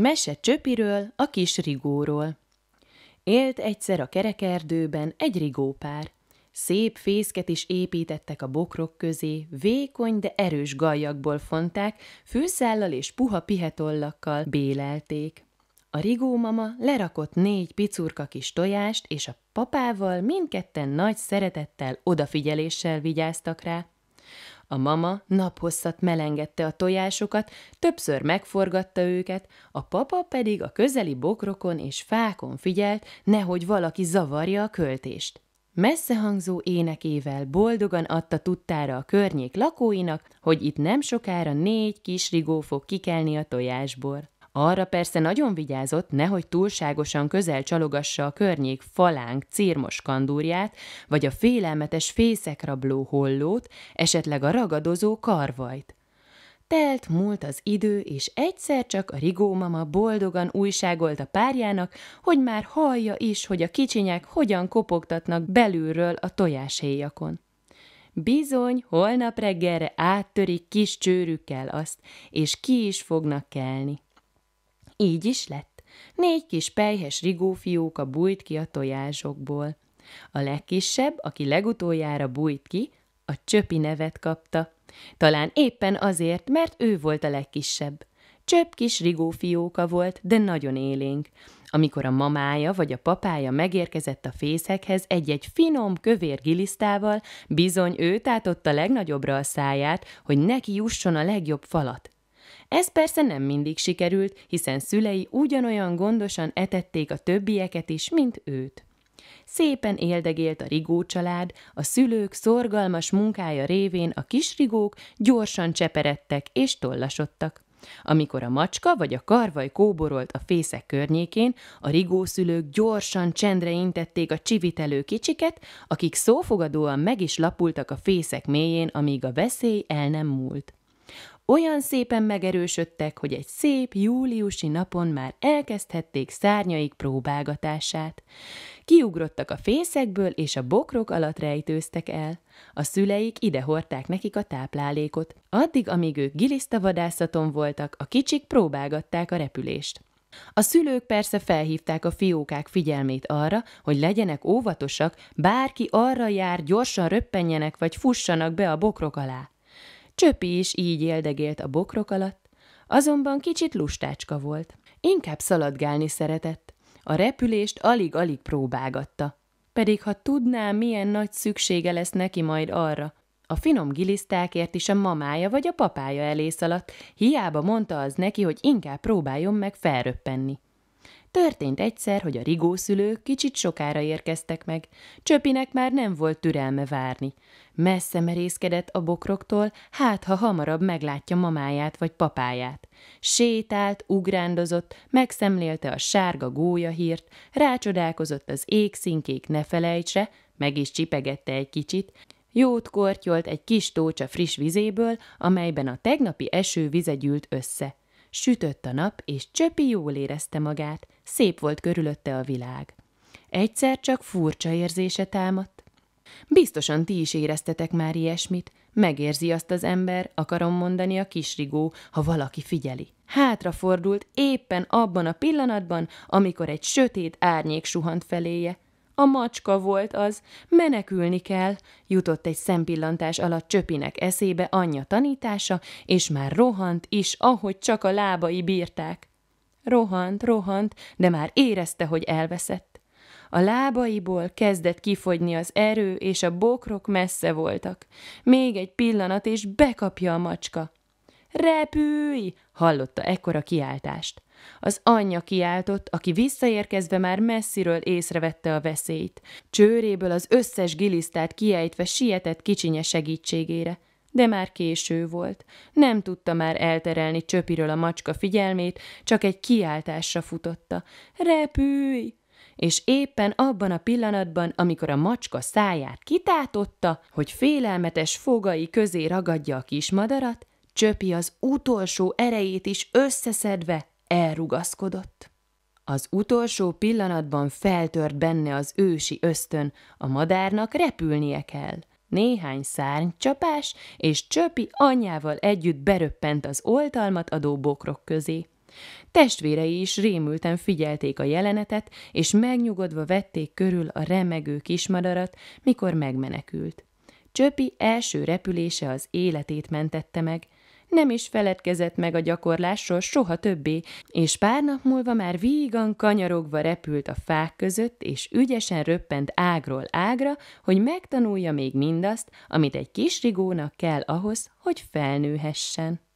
Mese Csöpiről, a kis Rigóról. Élt egyszer a kerekerdőben egy rigópár. Szép fészket is építettek a bokrok közé, vékony, de erős gajakból fonták, fűszállal és puha pihetollakkal bélelték. A rigó mama lerakott négy picurka kis tojást, és a papával mindketten nagy szeretettel, odafigyeléssel vigyáztak rá. A mama naphosszat melengette a tojásokat, többször megforgatta őket, a papa pedig a közeli bokrokon és fákon figyelt, nehogy valaki zavarja a költést. Messzehangzó énekével boldogan adta tudtára a környék lakóinak, hogy itt nem sokára négy kis rigó fog kikelni a tojásból. Arra persze nagyon vigyázott, nehogy túlságosan közel csalogassa a környék falánk círmos kandúrját, vagy a félelmetes fészekrabló hollót, esetleg a ragadozó karvajt. Telt múlt az idő, és egyszer csak a Rigó mama boldogan újságolt a párjának, hogy már hallja is, hogy a kicsinyek hogyan kopogtatnak belülről a tojáshéjakon. Bizony, holnap reggelre áttörik kis csőrükkel azt, és ki is fognak kelni. Így is lett. Négy kis pejhes rigófióka bújt ki a tojásokból. A legkisebb, aki legutoljára bújt ki, a Csöpi nevet kapta. Talán éppen azért, mert ő volt a legkisebb. Csöpp kis rigófióka volt, de nagyon élénk. Amikor a mamája vagy a papája megérkezett a fészekhez egy-egy finom, kövér gilisztával, bizony ő tátotta legnagyobbra a száját, hogy neki jusson a legjobb falat. Ez persze nem mindig sikerült, hiszen szülei ugyanolyan gondosan etették a többieket is, mint őt. Szépen éldegélt a Rigó család, a szülők szorgalmas munkája révén a kis Rigók gyorsan cseperedtek és tollasodtak. Amikor a macska vagy a karvaj kóborolt a fészek környékén, a Rigó szülők gyorsan csendre intették a csivitelő kicsiket, akik szófogadóan meg is lapultak a fészek mélyén, amíg a veszély el nem múlt olyan szépen megerősödtek, hogy egy szép júliusi napon már elkezdhették szárnyaik próbálgatását. Kiugrottak a fészekből, és a bokrok alatt rejtőztek el. A szüleik ide hordták nekik a táplálékot. Addig, amíg ők vadászaton voltak, a kicsik próbálgatták a repülést. A szülők persze felhívták a fiókák figyelmét arra, hogy legyenek óvatosak, bárki arra jár, gyorsan röppenjenek vagy fussanak be a bokrok alá. Csöpi is így éldegélt a bokrok alatt, azonban kicsit lustácska volt. Inkább szaladgálni szeretett. A repülést alig-alig próbálgatta. Pedig ha tudná, milyen nagy szüksége lesz neki majd arra, a finom gilisztákért is a mamája vagy a papája elé szaladt, hiába mondta az neki, hogy inkább próbáljon meg felröppenni. Történt egyszer, hogy a rigószülők kicsit sokára érkeztek meg. Csöpinek már nem volt türelme várni. Messze merészkedett a bokroktól, hát ha hamarabb meglátja mamáját vagy papáját. Sétált, ugrándozott, megszemlélte a sárga gólyahírt, rácsodálkozott az ne felejtse, meg is csipegette egy kicsit, jót kortyolt egy kis tócsa friss vizéből, amelyben a tegnapi eső vize gyűlt össze. Sütött a nap, és Csöpi jól érezte magát, Szép volt körülötte a világ. Egyszer csak furcsa érzése támadt. Biztosan ti is éreztetek már ilyesmit. Megérzi azt az ember, akarom mondani a kisrigó, ha valaki figyeli. Hátrafordult éppen abban a pillanatban, amikor egy sötét árnyék suhant feléje. A macska volt az, menekülni kell, jutott egy szempillantás alatt csöpinek eszébe anyja tanítása, és már rohant is, ahogy csak a lábai bírták. Rohant, rohant, de már érezte, hogy elveszett. A lábaiból kezdett kifogyni az erő, és a bokrok messze voltak. Még egy pillanat, és bekapja a macska. Repülj! hallotta ekkora kiáltást. Az anyja kiáltott, aki visszaérkezve már messziről észrevette a veszélyt. Csőréből az összes gilisztát kiejtve sietett kicsinye segítségére. De már késő volt. Nem tudta már elterelni csöpiről a macska figyelmét, csak egy kiáltásra futotta. Repülj! És éppen abban a pillanatban, amikor a macska száját kitátotta, hogy félelmetes fogai közé ragadja a kis madarat, csöpi az utolsó erejét is összeszedve elrugaszkodott. Az utolsó pillanatban feltört benne az ősi ösztön, a madárnak repülnie kell. Néhány szárnycsapás, és Csöpi anyjával együtt beröppent az oltalmat adó bokrok közé. Testvérei is rémülten figyelték a jelenetet, és megnyugodva vették körül a remegő kismadarat, mikor megmenekült. Csöpi első repülése az életét mentette meg, nem is feledkezett meg a gyakorlásról soha többé, és pár nap múlva már vígan kanyarogva repült a fák között, és ügyesen röppent ágról ágra, hogy megtanulja még mindazt, amit egy kis rigónak kell ahhoz, hogy felnőhessen.